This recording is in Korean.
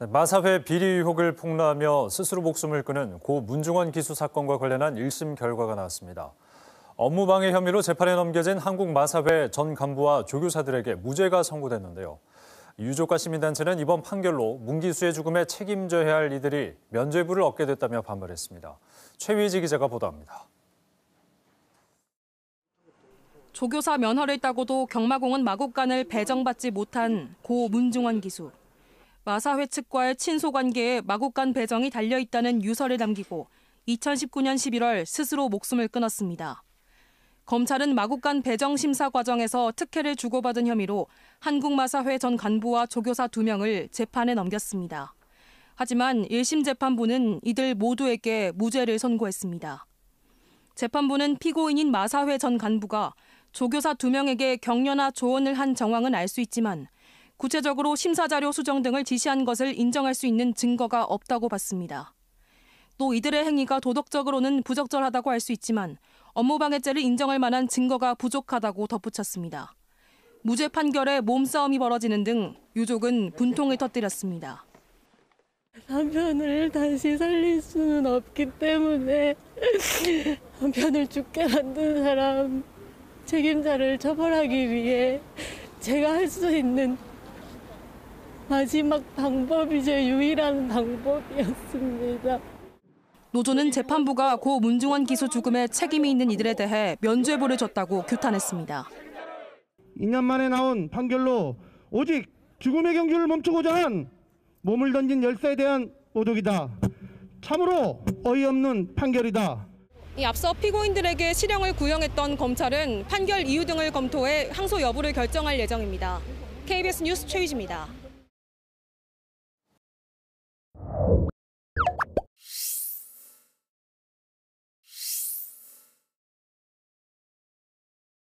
네, 마사회 비리 의혹을 폭로하며 스스로 목숨을 끊은 고 문중원 기수 사건과 관련한 1심 결과가 나왔습니다. 업무방해 혐의로 재판에 넘겨진 한국마사회 전 간부와 조교사들에게 무죄가 선고됐는데요. 유족과 시민단체는 이번 판결로 문기수의 죽음에 책임져야 할 이들이 면죄부를 얻게 됐다며 반발했습니다. 최위지 기자가 보도합니다. 조교사 면허를 따고도 경마공은 마곡간을 배정받지 못한 고 문중원 기수. 마사회 측과의 친소 관계에 마국간 배정이 달려 있다는 유서를 남기고 2019년 11월 스스로 목숨을 끊었습니다. 검찰은 마국간 배정 심사 과정에서 특혜를 주고받은 혐의로 한국마사회 전 간부와 조교사 2명을 재판에 넘겼습니다. 하지만 1심 재판부는 이들 모두에게 무죄를 선고했습니다. 재판부는 피고인인 마사회 전 간부가 조교사 2명에게 격려나 조언을 한 정황은 알 수 있지만 구체적으로 심사자료 수정 등을 지시한 것을 인정할 수 있는 증거가 없다고 봤습니다. 또 이들의 행위가 도덕적으로는 부적절하다고 할 수 있지만 업무방해죄를 인정할 만한 증거가 부족하다고 덧붙였습니다. 무죄 판결에 몸싸움이 벌어지는 등 유족은 분통을 터뜨렸습니다. 남편을 다시 살릴 수는 없기 때문에 남편을 죽게 만든 사람 책임자를 처벌하기 위해 제가 할 수 있는 마지막 방법이 제 유일한 방법이었습니다. 노조는 재판부가 고 문중원 기소 죽음에 책임이 있는 이들에 대해 면죄부를 줬다고 규탄했습니다. 2년 만에 나온 판결로 오직 죽음의 경주를 멈추고자 한 몸을 던진 열사에 대한 모독이다. 참으로 어이없는 판결이다. 앞서 피고인들에게 실형을 구형했던 검찰은 판결 이유 등을 검토해 항소 여부를 결정할 예정입니다. KBS 뉴스 최유지입니다.